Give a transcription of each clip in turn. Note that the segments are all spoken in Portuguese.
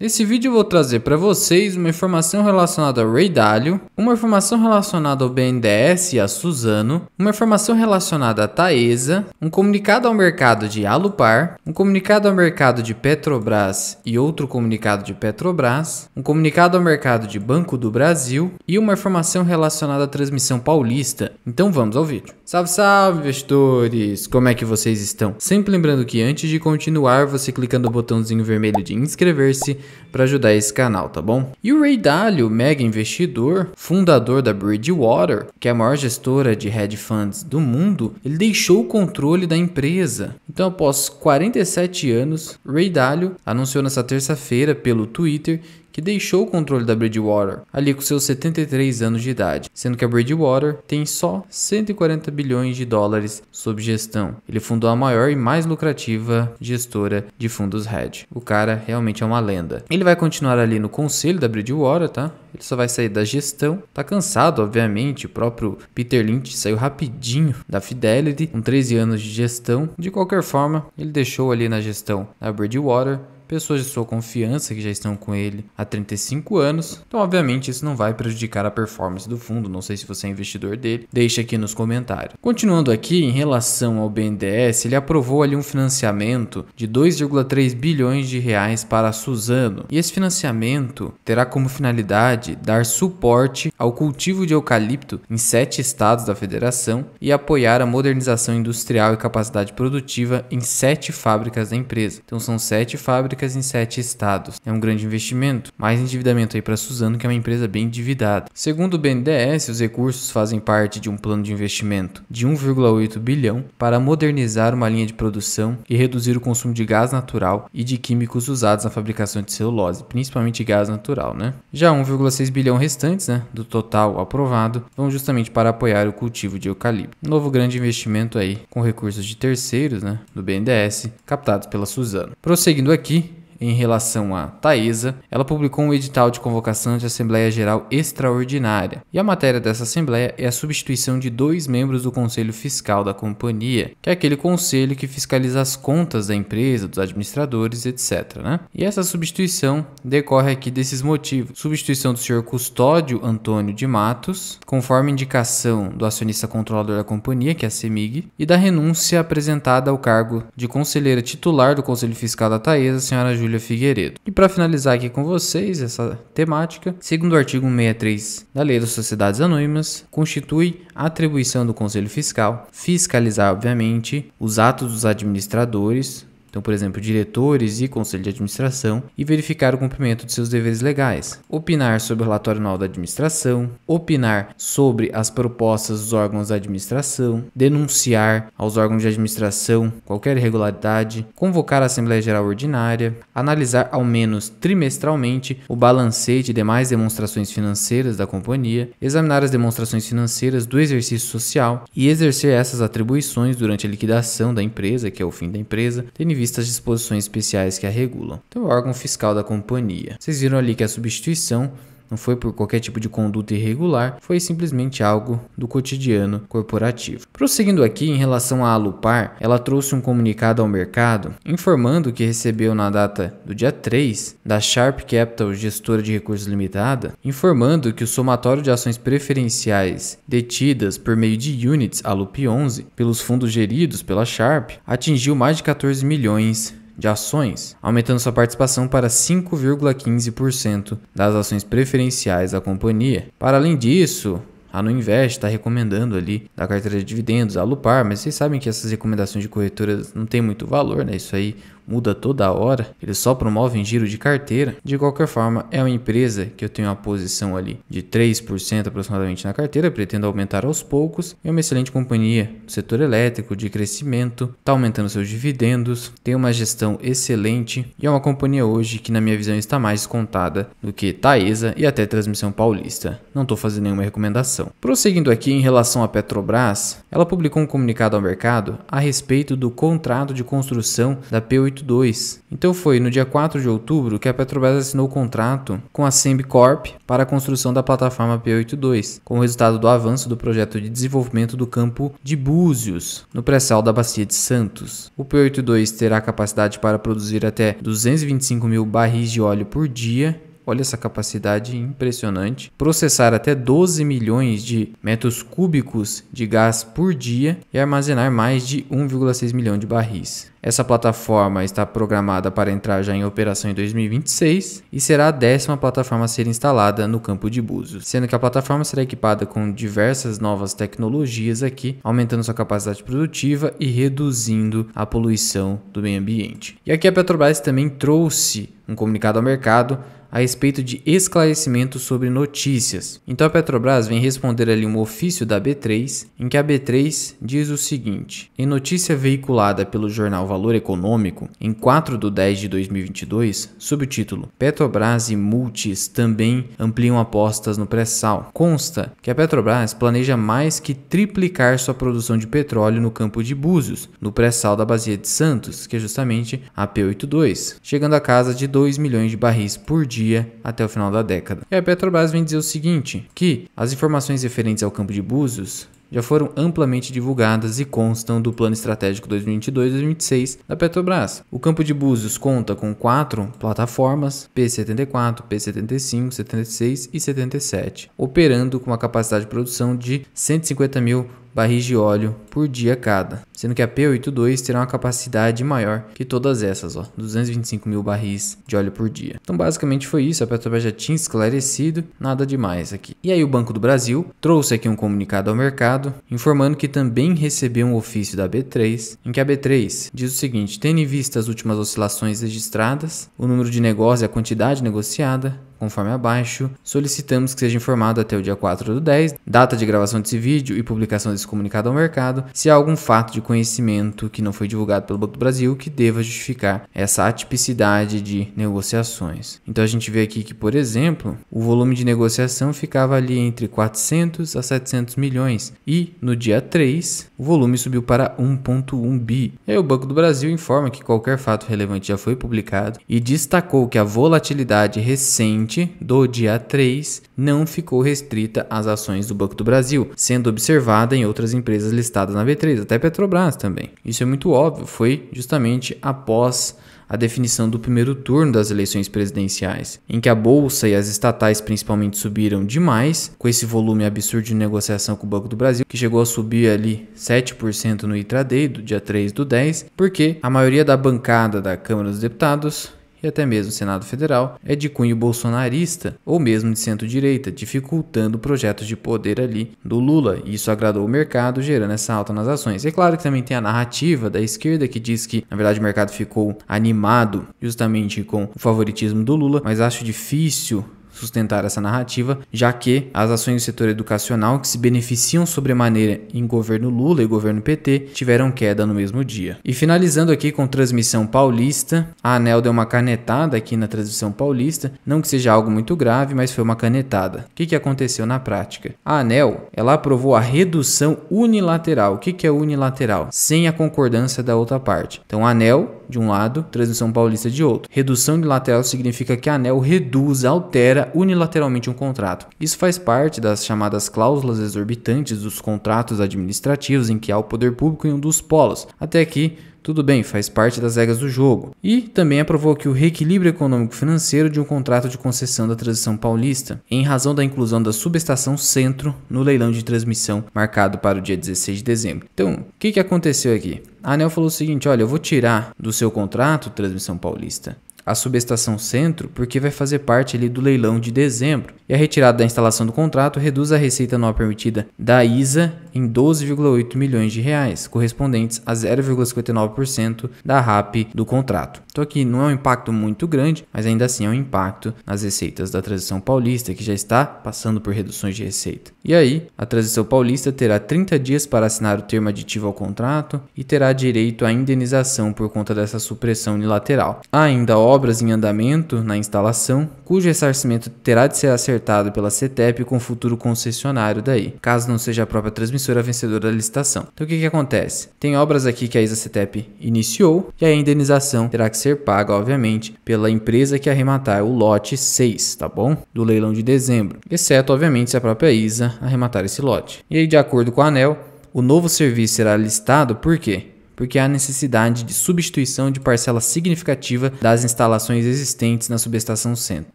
Nesse vídeo eu vou trazer para vocês uma informação relacionada ao Ray Dalio, uma informação relacionada ao BNDES e a Suzano, uma informação relacionada à Taesa, um comunicado ao mercado de Alupar, um comunicado ao mercado de Petrobras e outro comunicado de Petrobras, um comunicado ao mercado de Banco do Brasil e uma informação relacionada à transmissão paulista. Então vamos ao vídeo. Salve, salve investidores! Como é que vocês estão? Sempre lembrando que antes de continuar, você clicando no botãozinho vermelho de inscrever-se para ajudar esse canal, tá bom? E o Ray Dalio, mega investidor, fundador da Bridgewater, que é a maior gestora de hedge funds do mundo, ele deixou o controle da empresa. Então, após 47 anos, Ray Dalio anunciou nessa terça-feira pelo Twitter que deixou o controle da Bridgewater ali com seus 73 anos de idade, sendo que a Bridgewater tem só 140 bilhões de dólares sob gestão. Ele fundou a maior e mais lucrativa gestora de fundos hedge. O cara realmente é uma lenda. Ele vai continuar ali no conselho da Bridgewater, tá? Ele só vai sair da gestão. Tá cansado, obviamente. O próprio Peter Lynch saiu rapidinho da Fidelity, com 13 anos de gestão. De qualquer forma, ele deixou ali na gestão da Bridgewater pessoas de sua confiança que já estão com ele há 35 anos. Então, obviamente, isso não vai prejudicar a performance do fundo. Não sei se você é investidor dele, deixa aqui nos comentários. Continuando aqui, em relação ao BNDES, ele aprovou ali um financiamento de 2,3 bilhões de reais para a Suzano. E esse financiamento terá como finalidade dar suporte ao cultivo de eucalipto em sete estados da federação e apoiar a modernização industrial e capacidade produtiva em sete fábricas da empresa. Então, são sete fábricas fábricas em sete estados. É um grande investimento, mais endividamento aí para Suzano, que é uma empresa bem endividada. Segundo o BNDES, os recursos fazem parte de um plano de investimento de 1,8 bilhão para modernizar uma linha de produção e reduzir o consumo de gás natural e de químicos usados na fabricação de celulose, principalmente gás natural, né? Já 1,6 bilhão restantes, né, do total aprovado, vão justamente para apoiar o cultivo de eucalipto. Novo grande investimento aí com recursos de terceiros, né, do BNDES, captados pela Suzano. Prosseguindo aqui, em relação à Taesa, ela publicou um edital de convocação de Assembleia Geral Extraordinária. E a matéria dessa Assembleia é a substituição de dois membros do Conselho Fiscal da companhia, que é aquele conselho que fiscaliza as contas da empresa, dos administradores, etc. Né? E essa substituição decorre aqui desses motivos: substituição do senhor Custódio Antônio de Matos, conforme indicação do acionista controlador da companhia, que é a CEMIG, e da renúncia apresentada ao cargo de conselheira titular do Conselho Fiscal da Taesa, a senhora Júlia. Júlia Figueiredo. E para finalizar aqui com vocês essa temática, segundo o artigo 63 da Lei das Sociedades Anônimas, constitui a atribuição do Conselho Fiscal fiscalizar, obviamente, os atos dos administradores então, por exemplo, diretores e conselho de administração, e verificar o cumprimento de seus deveres legais, opinar sobre o relatório anual da administração, opinar sobre as propostas dos órgãos da administração, denunciar aos órgãos de administração qualquer irregularidade, convocar a Assembleia Geral Ordinária, analisar ao menos trimestralmente o balancete e demais demonstrações financeiras da companhia, examinar as demonstrações financeiras do exercício social e exercer essas atribuições durante a liquidação da empresa, que é o fim da empresa, tendo as disposições especiais que a regulam. Então, o órgão fiscal da companhia. Vocês viram ali que a substituição não foi por qualquer tipo de conduta irregular, foi simplesmente algo do cotidiano corporativo. Prosseguindo aqui em relação à Alupar, ela trouxe um comunicado ao mercado informando que recebeu na data do dia 3 da Sharp Capital, gestora de recursos limitada, informando que o somatório de ações preferenciais detidas por meio de units Alup 11 pelos fundos geridos pela Sharp atingiu mais de 14 milhões de ações, aumentando sua participação para 5,15% das ações preferenciais da companhia. Para além disso, a Nuinvest está recomendando ali da carteira de dividendos, a Lupar, mas vocês sabem que essas recomendações de corretoras não tem muito valor, né? Isso aí muda toda hora, eles só promovem giro de carteira. De qualquer forma, é uma empresa que eu tenho uma posição ali de 3% aproximadamente na carteira, pretendo aumentar aos poucos. É uma excelente companhia do setor elétrico, de crescimento, está aumentando seus dividendos, tem uma gestão excelente e é uma companhia hoje que, na minha visão, está mais contada do que Taesa e até Transmissão Paulista. Não estou fazendo nenhuma recomendação. Prosseguindo aqui em relação à Petrobras, ela publicou um comunicado ao mercado a respeito do contrato de construção da P8 282. Então foi no dia 4 de outubro que a Petrobras assinou o contrato com a Sembicorp para a construção da plataforma P82, como resultado do avanço do projeto de desenvolvimento do campo de Búzios, no pré-sal da Bacia de Santos. O P82 terá capacidade para produzir até 225 mil barris de óleo por dia Olha essa capacidade impressionante. Processar até 12 milhões de metros cúbicos de gás por dia e armazenar mais de 1,6 milhão de barris. Essa plataforma está programada para entrar já em operação em 2026 e será a décima plataforma a ser instalada no campo de Búzios, sendo que a plataforma será equipada com diversas novas tecnologias aqui, aumentando sua capacidade produtiva e reduzindo a poluição do meio ambiente. E aqui a Petrobras também trouxe um comunicado ao mercado a respeito de esclarecimento sobre notícias. Então a Petrobras vem responder ali um ofício da B3, em que a B3 diz o seguinte: em notícia veiculada pelo jornal Valor Econômico, em 4 de 10 de 2022, subtítulo Petrobras e Multis também ampliam apostas no pré-sal, consta que a Petrobras planeja mais que triplicar sua produção de petróleo no campo de Búzios, no pré-sal da Bacia de Santos, que é justamente a P82, chegando a casa de 2 milhões de barris por dia dia até o final da década. E a Petrobras vem dizer o seguinte: que as informações referentes ao campo de Búzios já foram amplamente divulgadas e constam do Plano Estratégico 2022-2026 da Petrobras. O campo de Búzios conta com quatro plataformas P74, P75, 76 e 77, operando com uma capacidade de produção de 150 mil barris de óleo por dia cada, sendo que a P82 terá uma capacidade maior que todas essas, ó, 225 mil barris de óleo por dia. Então basicamente foi isso, a Petrobras já tinha esclarecido, nada demais aqui. E aí o Banco do Brasil trouxe aqui um comunicado ao mercado, informando que também recebeu um ofício da B3, em que a B3 diz o seguinte, tendo em vista as últimas oscilações registradas, o número de negócios e a quantidade negociada, Conforme abaixo, solicitamos que seja informado até o dia 4 do 10, data de gravação desse vídeo e publicação desse comunicado ao mercado, se há algum fato de conhecimento que não foi divulgado pelo Banco do Brasil que deva justificar essa atipicidade de negociações. Então a gente vê aqui que, por exemplo, o volume de negociação ficava ali entre 400 a 700 milhões e no dia 3 o volume subiu para 1.1 bi. E aí o Banco do Brasil informa que qualquer fato relevante já foi publicado e destacou que a volatilidade recente do dia 3 não ficou restrita às ações do Banco do Brasil, sendo observada em outras empresas listadas na B3, até Petrobras também. Isso é muito óbvio, foi justamente após a definição do primeiro turno das eleições presidenciais, em que a bolsa e as estatais principalmente subiram demais, com esse volume absurdo de negociação com o Banco do Brasil, que chegou a subir ali 7% no intraday do dia 3 do 10, porque a maioria da bancada da Câmara dos Deputados e até mesmo o Senado Federal é de cunho bolsonarista ou mesmo de centro-direita, dificultando projetos de poder ali do Lula. E isso agradou o mercado, gerando essa alta nas ações. É claro que também tem a narrativa da esquerda que diz que, na verdade, o mercado ficou animado justamente com o favoritismo do Lula, mas acho difícil sustentar essa narrativa, já que as ações do setor educacional que se beneficiam sobremaneira em governo Lula e governo PT tiveram queda no mesmo dia. E finalizando aqui com transmissão paulista, a Anel deu é uma canetada aqui na transmissão paulista, não que seja algo muito grave, mas foi uma canetada. O que, que aconteceu na prática? A Anel, ela aprovou a redução unilateral. O que, que é unilateral? Sem a concordância da outra parte. Então a Anel de um lado, transmissão paulista de outro. Redução unilateral significa que a ANEL reduz, altera unilateralmente um contrato. Isso faz parte das chamadas cláusulas exorbitantes dos contratos administrativos em que há o poder público em um dos polos. Até aqui, tudo bem, faz parte das regras do jogo. E também aprovou que o reequilíbrio econômico-financeiro de um contrato de concessão da transição paulista, em razão da inclusão da subestação Centro no leilão de transmissão marcado para o dia 16 de dezembro. Então, o que, que aconteceu aqui? A ANEL falou o seguinte: olha, eu vou tirar do seu contrato Transmissão Paulista a subestação centro, porque vai fazer parte ali do leilão de dezembro. E a retirada da instalação do contrato reduz a receita anual permitida da ISA em 12,8 milhões de reais, correspondentes a 0,59% da RAP do contrato. Então aqui não é um impacto muito grande, mas ainda assim é um impacto nas receitas da transição paulista, que já está passando por reduções de receita. E aí, a transição paulista terá 30 dias para assinar o termo aditivo ao contrato e terá direito à indenização por conta dessa supressão unilateral. Há ainda obras em andamento na instalação, cujo ressarcimento terá de ser acertado pela CETEP com o futuro concessionário daí, caso não seja a própria transmissão emissora vencedora da licitação. Então o que, que acontece? Tem obras aqui que a ISA-CETEP iniciou e a indenização terá que ser paga, obviamente, pela empresa que arrematar o lote 6, tá bom? Do leilão de dezembro, exceto, obviamente, se a própria ISA arrematar esse lote. E aí, de acordo com a ANEL, o novo serviço será listado por quê? porque há necessidade de substituição de parcela significativa das instalações existentes na subestação centro,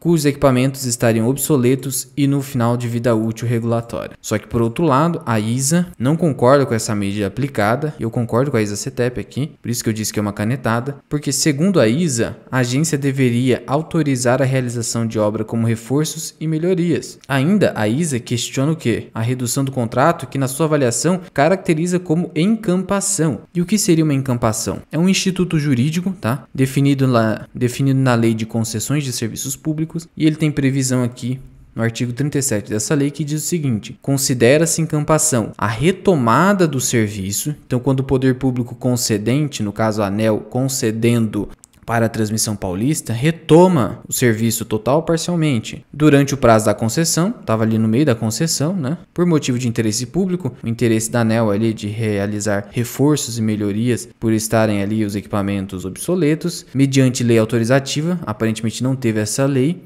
cujos equipamentos estariam obsoletos e no final de vida útil regulatória. Só que, por outro lado, a ISA não concorda com essa medida aplicada, eu concordo com a ISA CETEP aqui, por isso que eu disse que é uma canetada, porque, segundo a ISA, a agência deveria autorizar a realização de obra como reforços e melhorias. Ainda, a ISA questiona o que? A redução do contrato, que na sua avaliação caracteriza como encampação. E o que seria seria uma encampação? É um instituto jurídico, tá? Definido, lá, definido na Lei de Concessões de Serviços Públicos e ele tem previsão aqui no artigo 37 dessa lei que diz o seguinte: considera-se encampação a retomada do serviço. Então, quando o poder público concedente, no caso a ANEL, concedendo para a transmissão paulista retoma o serviço total ou parcialmente. Durante o prazo da concessão, estava ali no meio da concessão, né? Por motivo de interesse público, o interesse da ANEL ali de realizar reforços e melhorias por estarem ali os equipamentos obsoletos, mediante lei autorizativa, aparentemente não teve essa lei,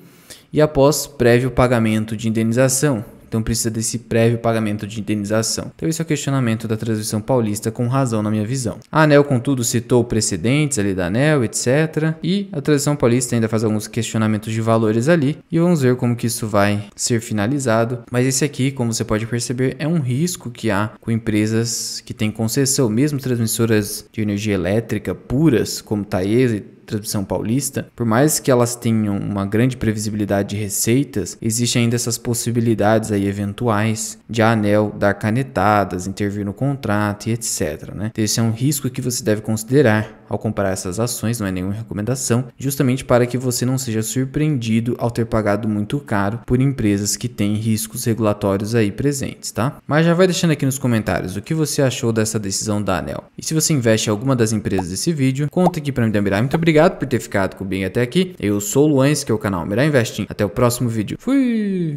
e após prévio pagamento de indenização, então precisa desse prévio pagamento de indenização. Então esse é o questionamento da transmissão paulista com razão na minha visão. A ANEL, contudo, citou precedentes ali da ANEL, etc. E a transmissão paulista ainda faz alguns questionamentos de valores ali e vamos ver como que isso vai ser finalizado. Mas esse aqui, como você pode perceber, é um risco que há com empresas que têm concessão, mesmo transmissoras de energia elétrica puras, como Taesa e transmissão paulista, por mais que elas tenham uma grande previsibilidade de receitas, existe ainda essas possibilidades aí eventuais de a ANEL dar canetadas, intervir no contrato e etc. Né? Então, esse é um risco que você deve considerar ao comprar essas ações, não é nenhuma recomendação, justamente para que você não seja surpreendido ao ter pagado muito caro por empresas que têm riscos regulatórios aí presentes, tá? Mas já vai deixando aqui nos comentários o que você achou dessa decisão da Anel. E se você investe em alguma das empresas desse vídeo, conta aqui para mim da Mirai. Muito obrigado por ter ficado comigo até aqui. Eu sou o Luan, que é o canal Mirai Investing. Até o próximo vídeo. Fui!